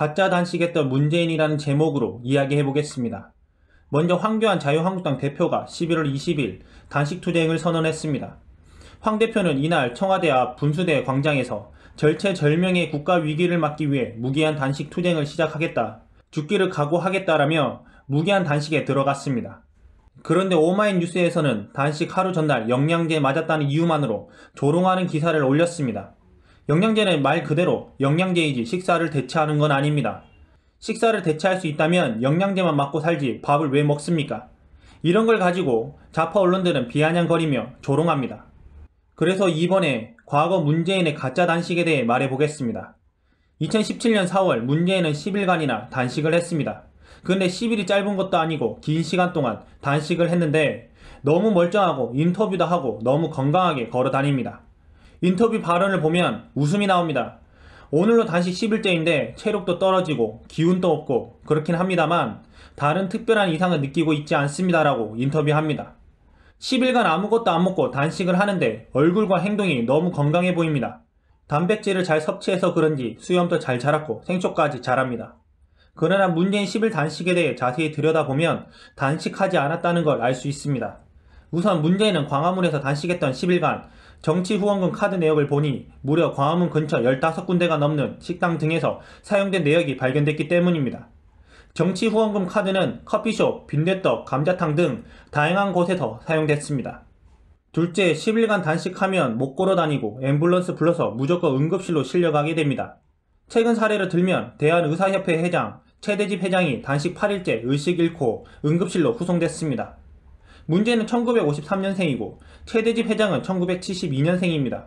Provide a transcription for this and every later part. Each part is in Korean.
가짜 단식했던 문재인이라는 제목으로 이야기해 보겠습니다. 먼저 황교안 자유한국당 대표가 11월 20일 단식 투쟁을 선언했습니다. 황 대표는 이날 청와대 앞 분수대 광장에서 절체절명의 국가 위기를 막기 위해 무기한 단식 투쟁을 시작하겠다, 죽기를 각오하겠다라며 무기한 단식에 들어갔습니다. 그런데 오마이뉴스에서는 단식 하루 전날 영양제 맞았다는 이유만으로 조롱하는 기사를 올렸습니다. 영양제는 말 그대로 영양제이지 식사를 대체하는 건 아닙니다. 식사를 대체할 수 있다면 영양제만 맞고 살지 밥을 왜 먹습니까? 이런 걸 가지고 좌파 언론들은 비아냥거리며 조롱합니다. 그래서 이번에 과거 문재인의 가짜 단식에 대해 말해보겠습니다. 2017년 4월 문재인은 10일간이나 단식을 했습니다. 근데 10일이 짧은 것도 아니고 긴 시간 동안 단식을 했는데 너무 멀쩡하고 인터뷰도 하고 너무 건강하게 걸어 다닙니다. 인터뷰 발언을 보면 웃음이 나옵니다. 오늘로 다시 10일째인데 체력도 떨어지고 기운도 없고 그렇긴 합니다만 다른 특별한 이상을 느끼고 있지 않습니다라고 인터뷰합니다. 10일간 아무것도 안 먹고 단식을 하는데 얼굴과 행동이 너무 건강해 보입니다. 단백질을 잘 섭취해서 그런지 수염도 잘 자랐고 생초까지 자랍니다. 그러나 문재인 10일 단식에 대해 자세히 들여다보면 단식하지 않았다는 걸 알 수 있습니다. 우선 문재인은 광화문에서 단식했던 10일간 정치 후원금 카드 내역을 보니 무려 광화문 근처 15군데가 넘는 식당 등에서 사용된 내역이 발견됐기 때문입니다. 정치 후원금 카드는 커피숍, 빈대떡, 감자탕 등 다양한 곳에서 사용됐습니다. 둘째, 10일간 단식하면 못 걸어 다니고 앰뷸런스 불러서 무조건 응급실로 실려가게 됩니다. 최근 사례를 들면 대한의사협회 회장, 최대집 회장이 단식 8일째 의식 잃고 응급실로 후송됐습니다. 문제는 1953년생이고 최대집 회장은 1972년생입니다.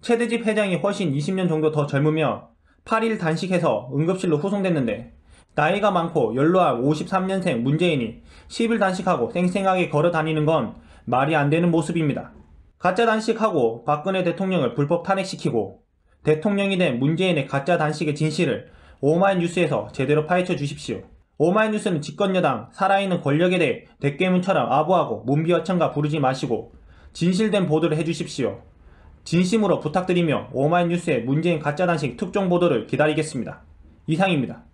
최대집 회장이 훨씬 20년 정도 더 젊으며 8일 단식해서 응급실로 후송됐는데 나이가 많고 연로한 53년생 문재인이 10일 단식하고 쌩쌩하게 걸어 다니는 건 말이 안 되는 모습입니다. 가짜 단식하고 박근혜 대통령을 불법 탄핵시키고 대통령이 된 문재인의 가짜 단식의 진실을 오마이뉴스에서 제대로 파헤쳐 주십시오. 오마이뉴스는 집권여당, 살아있는 권력에 대해 대깨문처럼 아부하고 문비어천가 부르지 마시고 진실된 보도를 해주십시오. 진심으로 부탁드리며 오마이뉴스의 문재인 가짜단식 특종 보도를 기다리겠습니다. 이상입니다.